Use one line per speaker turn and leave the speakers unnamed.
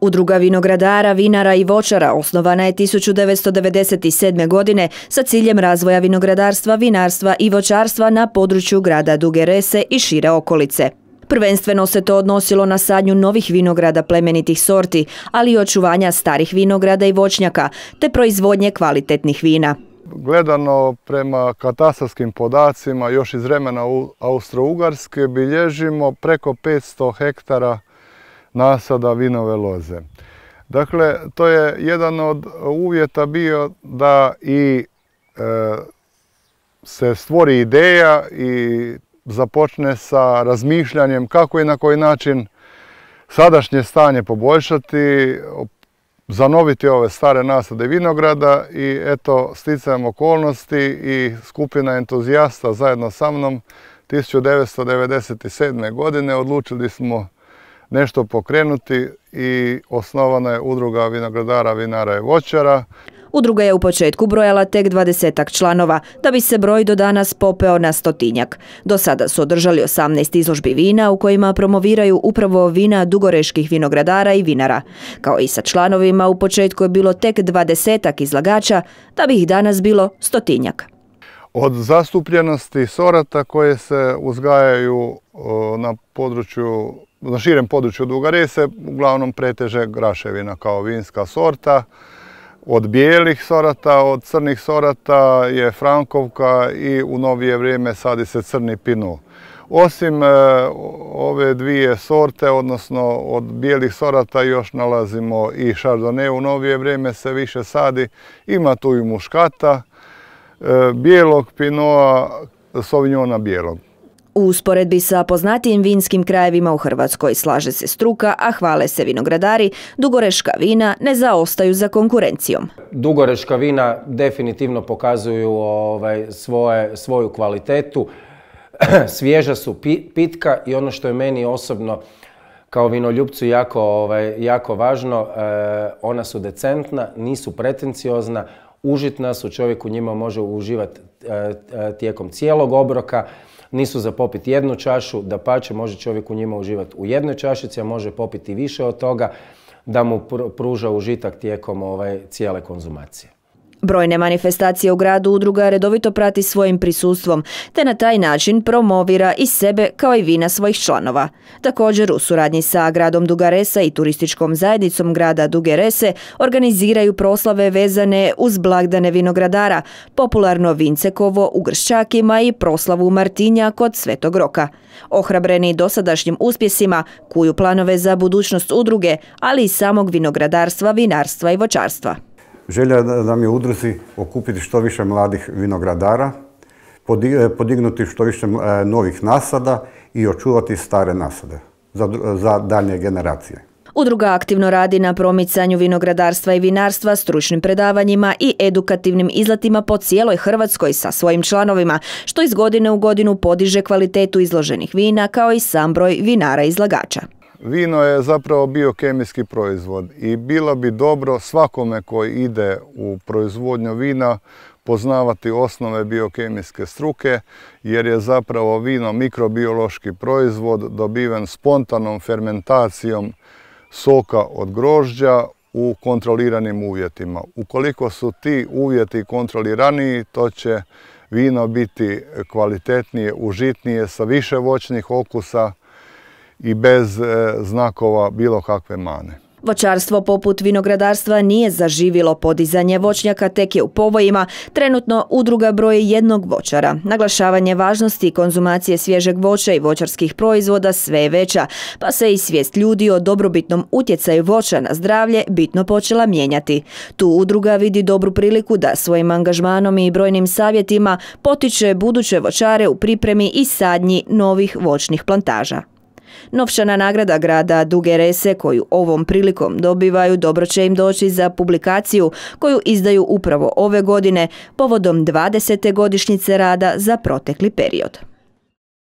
Udruga vinogradara, vinara i vočara osnovana je 1997. godine sa ciljem razvoja vinogradarstva, vinarstva i vočarstva na području grada Duge Rese i šire okolice. Prvenstveno se to odnosilo na sadnju novih vinograda plemenitih sorti, ali i očuvanja starih vinograda i voćnjaka, te proizvodnje kvalitetnih vina.
Gledano prema katastarskim podacima još iz vremena Austro-Ugarske bilježimo preko 500 hektara nasada vinove loze. Dakle, to je jedan od uvjeta bio da i e, se stvori ideja i započne sa razmišljanjem kako i na koji način sadašnje stanje poboljšati, zanoviti ove stare nasade vinograda i eto sticajem okolnosti i skupina entuzijasta zajedno sa mnom 1997. godine odlučili smo nešto pokrenuti i osnovana je udruga vinogradara, vinara i voćara.
Udruga je u početku brojala tek dvadesetak članova, da bi se broj do danas popeo na stotinjak. Do sada su održali 18 izložbi vina u kojima promoviraju upravo vina dugoreških vinogradara i vinara. Kao i sa članovima u početku je bilo tek dvadesetak izlagača, da bi ih danas bilo stotinjak.
Od zastupljenosti sorata koje se uzgajaju na području na širem području Dugarese uglavnom preteže graševina kao vinska sorta. Od bijelih sorata, od crnih sorata je Frankovka i u novije vrijeme sadi se crni pinu. Osim e, ove dvije sorte, odnosno od bijelih sorata još nalazimo i Chardonnay, u novije vrijeme se više sadi, ima tu i muškata, e, bijelog pinoa, sovinjona
bijelog.
U usporedbi sa poznatijim vinskim krajevima u Hrvatskoj slaže se struka, a hvale se vinogradari, dugoreška vina ne zaostaju za konkurencijom.
Dugoreška vina definitivno pokazuju ovaj, svoje, svoju kvalitetu, svježa su pitka i ono što je meni osobno kao vinoljubcu jako, ovaj, jako važno, eh, ona su decentna, nisu pretenciozna, užitna nas, čovjek u njima može uživati e, e, tijekom cijelog obroka, nisu za popiti jednu čašu, da pače može čovjek u njima uživati u jednoj čašici, a može popiti više od toga da mu pruža užitak tijekom ovaj, cijele konzumacije.
Brojne manifestacije u gradu udruga redovito prati svojim prisustvom, te na taj način promovira i sebe kao i vina svojih članova. Također, u suradnji sa gradom Dugaresa i turističkom zajednicom grada Dugerese organiziraju proslave vezane uz blagdane vinogradara, popularno Vincekovo u Gršćakima i proslavu Martinja kod Svetog Roka. Ohrabreni dosadašnjim uspjesima, kuju planove za budućnost udruge, ali i samog vinogradarstva, vinarstva i vočarstva.
Želja da mi je udruzi okupiti što više mladih vinogradara, eh, podignuti što više eh, novih nasada i očuvati stare nasade za, dalje generacije.
Udruga aktivno radi na promicanju vinogradarstva i vinarstva, stručnim predavanjima i edukativnim izlatima po cijeloj Hrvatskoj sa svojim članovima, što iz godine u godinu podiže kvalitetu izloženih vina kao i sam broj vinara izlagača.
Vino je zapravo biokemijski proizvod i bilo bi dobro svakome koji ide u proizvodnju vina poznavati osnove biokemijske struke jer je zapravo vino mikrobiološki proizvod dobiven spontanom fermentacijom soka od grožđa u kontroliranim uvjetima. Ukoliko su ti uvjeti kontroliraniji, to će vino biti kvalitetnije, užitnije, sa više voćnih okusa, i bez e, znakova bilo kakve mane.
Voćarstvo poput vinogradarstva nije zaživilo podizanje voćnjaka, tek je u povojima. Trenutno udruga broje jednog voćara. Naglašavanje važnosti i konzumacije svježeg voća i voćarskih proizvoda sve je veća, pa se i svijest ljudi o dobrobitnom utjecaju voća na zdravlje bitno počela mijenjati. Tu udruga vidi dobru priliku da svojim angažmanom i brojnim savjetima potiče buduće voćare u pripremi i sadnji novih voćnih plantaža. Novčana nagrada grada Duge Rese koju ovom prilikom dobivaju dobro će im doći za publikaciju koju izdaju upravo ove godine povodom 20. godišnjice rada za protekli period.